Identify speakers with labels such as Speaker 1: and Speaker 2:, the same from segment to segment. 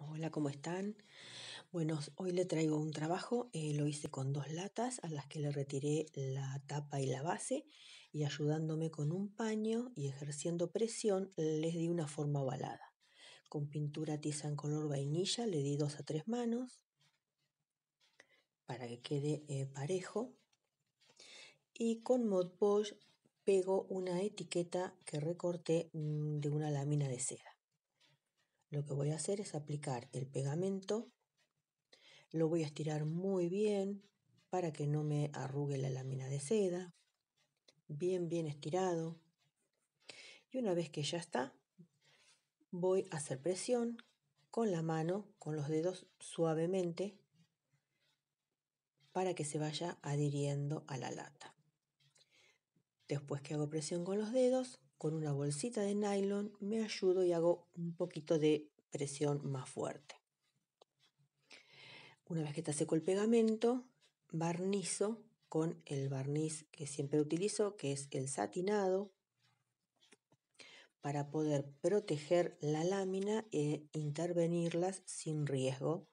Speaker 1: Hola, ¿cómo están? Bueno, hoy le traigo un trabajo, eh, lo hice con dos latas a las que le retiré la tapa y la base y ayudándome con un paño y ejerciendo presión les di una forma ovalada. Con pintura tiza en color vainilla le di dos a tres manos para que quede eh, parejo y con Mod pego una etiqueta que recorté mm, de una lámina de seda. Lo que voy a hacer es aplicar el pegamento, lo voy a estirar muy bien para que no me arrugue la lámina de seda, bien bien estirado. Y una vez que ya está, voy a hacer presión con la mano, con los dedos suavemente, para que se vaya adhiriendo a la lata. Después que hago presión con los dedos, con una bolsita de nylon me ayudo y hago un poquito de presión más fuerte. Una vez que está seco el pegamento, barnizo con el barniz que siempre utilizo, que es el satinado, para poder proteger la lámina e intervenirlas sin riesgo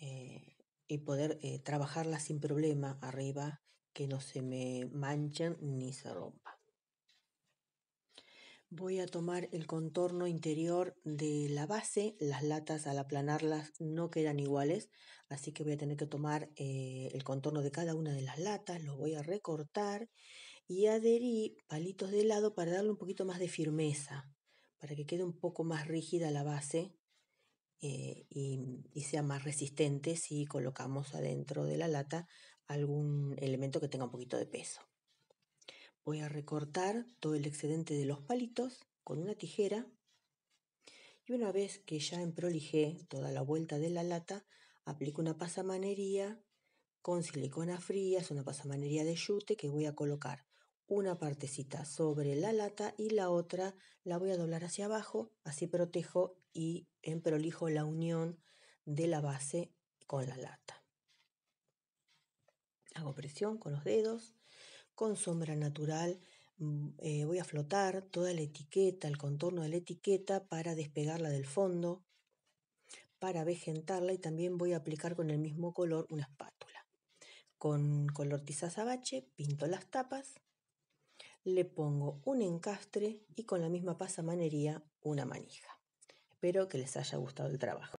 Speaker 1: eh, y poder eh, trabajarlas sin problema arriba, que no se me manchen ni se rompan. Voy a tomar el contorno interior de la base, las latas al aplanarlas no quedan iguales, así que voy a tener que tomar eh, el contorno de cada una de las latas, lo voy a recortar y adherir palitos de lado para darle un poquito más de firmeza, para que quede un poco más rígida la base eh, y, sea más resistente si colocamos adentro de la lata algún elemento que tenga un poquito de peso voy a recortar todo el excedente de los palitos con una tijera y una vez que ya emprolijé toda la vuelta de la lata, aplico una pasamanería con silicona fría, es una pasamanería de yute que voy a colocar una partecita sobre la lata y la otra la voy a doblar hacia abajo, así protejo y emprolijo la unión de la base con la lata. Hago presión con los dedos con sombra natural, mm, eh, voy a flotar toda la etiqueta, el contorno de la etiqueta para despegarla del fondo, para vegetarla y también voy a aplicar con el mismo color una espátula. Con color tiza pinto las tapas, le pongo un encastre y con la misma pasamanería una manija. Espero que les haya gustado el trabajo.